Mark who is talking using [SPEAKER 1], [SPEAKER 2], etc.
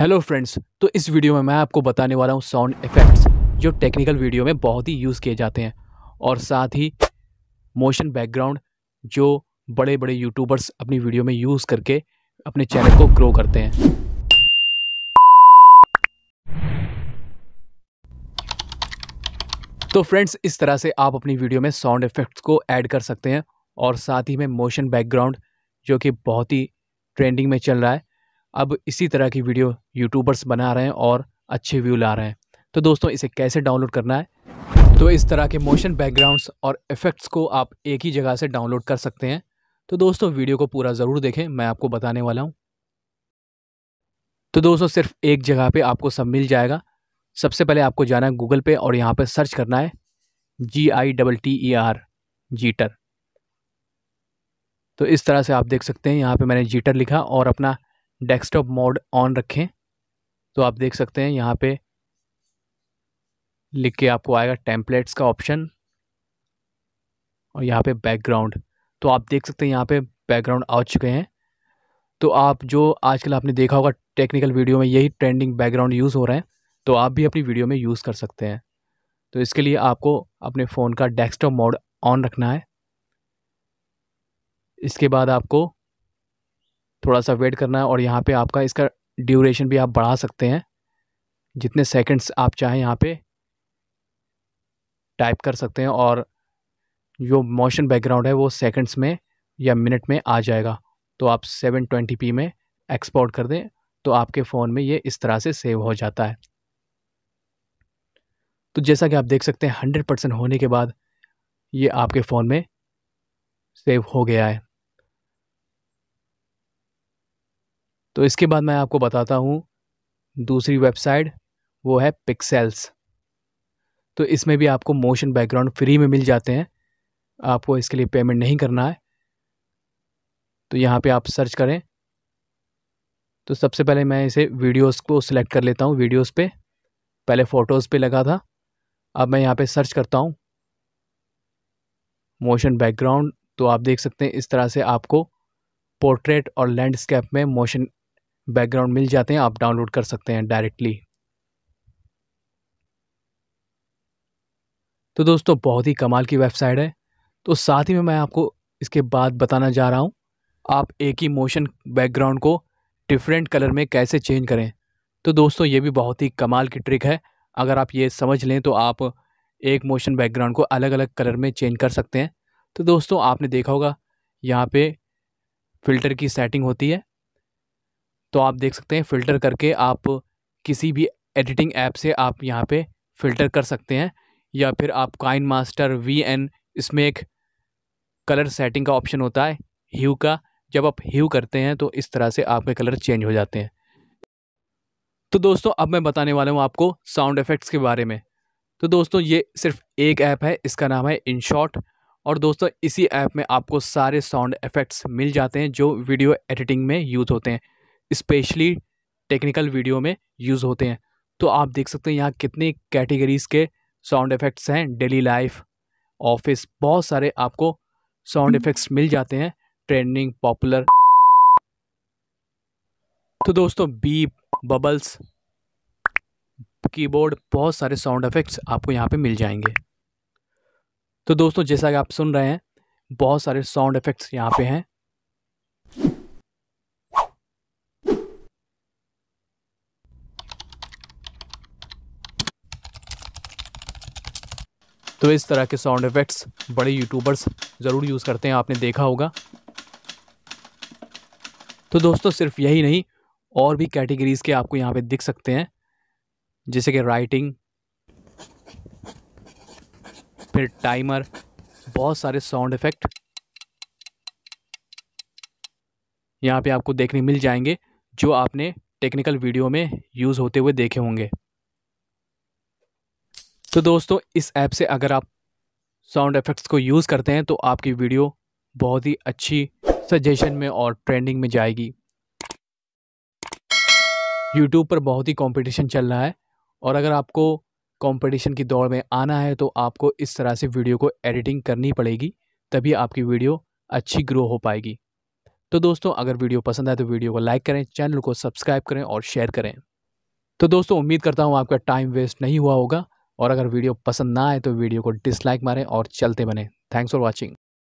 [SPEAKER 1] Hello friends तो इस video में मैं आपको बताने वाला हूँ साउंड इफ़ेक्ट्स जो टेक्निकल वीडियो में बहुत ही यूज़ किए जाते हैं और साथ ही मोशन बैकग्राउंड जो बड़े बड़े यूट्यूबर्स अपनी वीडियो में यूज़ करके अपने चैनल को ग्रो करते हैं तो फ्रेंड्स इस तरह से आप अपनी वीडियो में साउंड इफ़ेक्ट्स को ऐड कर सकते हैं और साथ ही में मोशन बैकग्राउंड जो कि बहुत ही ट्रेंडिंग में चल रहा है अब इसी तरह की वीडियो यूट्यूबर्स बना रहे हैं और अच्छे व्यू ला रहे हैं तो दोस्तों इसे कैसे डाउनलोड करना है तो इस तरह के मोशन बैकग्राउंड्स और इफ़ेक्ट्स को आप एक ही जगह से डाउनलोड कर सकते हैं तो दोस्तों वीडियो को पूरा ज़रूर देखें मैं आपको बताने वाला हूँ तो दोस्तों सिर्फ एक जगह पे आपको सब मिल जाएगा सबसे पहले आपको जाना है गूगल पे और यहाँ पे सर्च करना है G I double T E R jitter तो इस तरह से आप देख सकते हैं यहाँ पे मैंने जीटर लिखा और अपना डेस्कटॉप मोड ऑन रखें तो आप देख सकते हैं यहाँ पे लिख के आपको आएगा टेम्पलेट्स का ऑप्शन और यहाँ पे बैकग्राउंड तो आप देख सकते हैं यहाँ पे बैकग्राउंड आ चुके हैं तो आप जो आजकल आपने देखा होगा टेक्निकल वीडियो में यही ट्रेंडिंग बैकग्राउंड यूज़ हो रहे हैं तो आप भी अपनी वीडियो में यूज़ कर सकते हैं तो इसके लिए आपको अपने फ़ोन का डेस्कटॉप मोड ऑन रखना है इसके बाद आपको थोड़ा सा वेट करना है और यहाँ पे आपका इसका ड्यूरेशन भी आप बढ़ा सकते हैं जितने सेकंड्स आप चाहें यहाँ पे टाइप कर सकते हैं और जो मोशन बैकग्राउंड है वो सेकंड्स में या मिनट में आ जाएगा तो आप सेवन ट्वेंटी पी में एक्सपोर्ट कर दें तो आपके फ़ोन में ये इस तरह से सेव हो जाता है तो जैसा कि आप देख सकते हैं हंड्रेड परसेंट होने के बाद ये आपके फ़ोन में सेव हो गया है तो इसके बाद मैं आपको बताता हूँ दूसरी वेबसाइट वो है पिक्सेल्स तो इसमें भी आपको मोशन बैकग्राउंड फ्री में मिल जाते हैं आपको इसके लिए पेमेंट नहीं करना है तो यहाँ पे आप सर्च करें तो सबसे पहले मैं इसे वीडियोस को सिलेक्ट कर लेता हूँ वीडियोस पे पहले फ़ोटोज़ पे लगा था अब मैं यहाँ पे सर्च करता हूँ मोशन बैकग्राउंड तो आप देख सकते हैं इस तरह से आपको पोर्ट्रेट और लैंडस्केप में मोशन बैकग्राउंड मिल जाते हैं आप डाउनलोड कर सकते हैं डायरेक्टली तो दोस्तों बहुत ही कमाल की वेबसाइट है तो साथ ही में मैं आपको इसके बाद बताना जा रहा हूँ आप एक ही मोशन बैकग्राउंड को डिफरेंट कलर में कैसे चेंज करें तो दोस्तों ये भी बहुत ही कमाल की ट्रिक है अगर आप ये समझ लें तो आप एक मोशन बैकग्राउंड को अलग अलग कलर में चेंज कर सकते हैं तो दोस्तों आपने देखा होगा यहाँ पे फ़िल्टर की सेटिंग होती है तो आप देख सकते हैं फ़िल्टर करके आप किसी भी एडिटिंग ऐप से आप यहाँ पे फ़िल्टर कर सकते हैं या फिर आप काइन मास्टर वी एन इसमें एक कलर सेटिंग का ऑप्शन होता है ह्यू का जब आप ह्यू करते हैं तो इस तरह से आपके कलर चेंज हो जाते हैं तो दोस्तों अब मैं बताने वाला हूँ आपको साउंड इफ़ेक्ट्स के बारे में तो दोस्तों ये सिर्फ एक ऐप है इसका नाम है शॉर्ट और दोस्तों इसी ऐप में आपको सारे साउंड इफ़ेक्ट्स मिल जाते हैं जो वीडियो एडिटिंग में यूज़ होते हैं स्पेशली टेक्निकल वीडियो में यूज़ होते हैं तो आप देख सकते हैं यहाँ कितने कैटेगरीज़ के साउंड इफ़ेक्ट्स हैं डेली लाइफ ऑफिस बहुत सारे आपको साउंड हम्म। इफ़ेक्ट्स मिल जाते हैं ट्रेंडिंग पॉपुलर तो दोस्तों बीप बबल्स कीबोर्ड बहुत सारे साउंड इफ़ेक्ट्स आपको यहाँ पे मिल जाएंगे तो दोस्तों जैसा कि आप सुन रहे हैं बहुत सारे साउंड इफ़ेक्ट्स यहाँ पे हैं तो इस तरह के साउंड इफ़ेक्ट्स बड़े यूट्यूबर्स ज़रूर यूज़ करते हैं आपने देखा होगा तो दोस्तों सिर्फ यही नहीं और भी कैटेगरीज़ के आपको यहाँ पे दिख सकते हैं जैसे कि राइटिंग फिर टाइमर बहुत सारे साउंड इफ़ेक्ट यहाँ पे आपको देखने मिल जाएंगे जो आपने टेक्निकल वीडियो में यूज़ होते हुए देखे होंगे तो दोस्तों इस ऐप से अगर आप साउंड इफ़ेक्ट्स को यूज़ करते हैं तो आपकी वीडियो बहुत ही अच्छी सजेशन में और ट्रेंडिंग में जाएगी यूट्यूब पर बहुत ही कंपटीशन चल रहा है और अगर आपको कंपटीशन की दौड़ में आना है तो आपको इस तरह से वीडियो को एडिटिंग करनी पड़ेगी तभी आपकी वीडियो अच्छी ग्रो हो पाएगी तो दोस्तों अगर वीडियो पसंद आए तो वीडियो को लाइक करें चैनल को सब्सक्राइब करें और शेयर करें तो दोस्तों उम्मीद करता हूँ आपका टाइम वेस्ट नहीं हुआ होगा और अगर वीडियो पसंद ना आए तो वीडियो को डिसलाइक मारें और चलते बने थैंक्स फॉर वॉचिंग